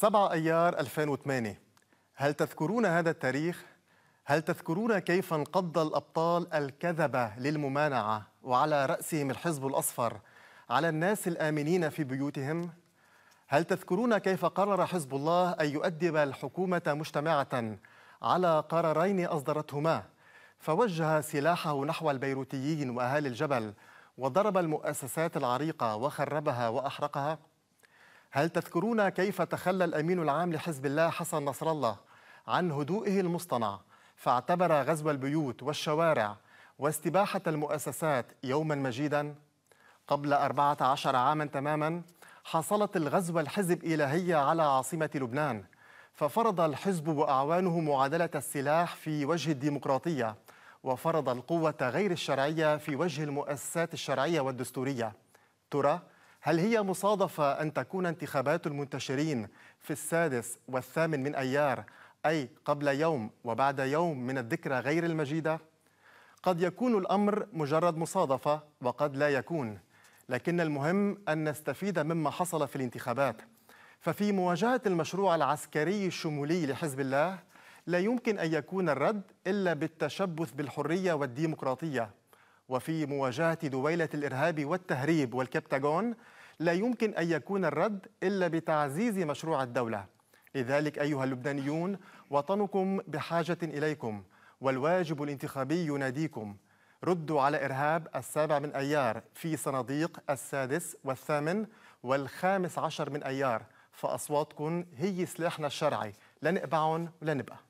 7 أيار 2008 هل تذكرون هذا التاريخ؟ هل تذكرون كيف انقض الأبطال الكذبة للممانعة وعلى رأسهم الحزب الأصفر على الناس الآمنين في بيوتهم؟ هل تذكرون كيف قرر حزب الله أن يؤدب الحكومة مجتمعة على قرارين أصدرتهما فوجه سلاحه نحو البيروتيين وأهالي الجبل وضرب المؤسسات العريقة وخربها وأحرقها؟ هل تذكرون كيف تخلى الأمين العام لحزب الله حسن نصر الله عن هدوئه المصطنع فاعتبر غزو البيوت والشوارع واستباحة المؤسسات يوما مجيدا؟ قبل 14 عاما تماما حصلت الغزوة الحزب إلهية على عاصمة لبنان ففرض الحزب وأعوانه معادلة السلاح في وجه الديمقراطية وفرض القوة غير الشرعية في وجه المؤسسات الشرعية والدستورية ترى هل هي مصادفة أن تكون انتخابات المنتشرين في السادس والثامن من أيار أي قبل يوم وبعد يوم من الذكرى غير المجيدة؟ قد يكون الأمر مجرد مصادفة وقد لا يكون لكن المهم أن نستفيد مما حصل في الانتخابات ففي مواجهة المشروع العسكري الشمولي لحزب الله لا يمكن أن يكون الرد إلا بالتشبث بالحرية والديمقراطية وفي مواجهة دويلة الإرهاب والتهريب والكبتاجون لا يمكن أن يكون الرد إلا بتعزيز مشروع الدولة لذلك أيها اللبنانيون وطنكم بحاجة إليكم والواجب الانتخابي يناديكم ردوا على إرهاب السابع من أيار في صناديق السادس والثامن والخامس عشر من أيار فأصواتكم هي سلاحنا الشرعي لنقبعهم ولنبقى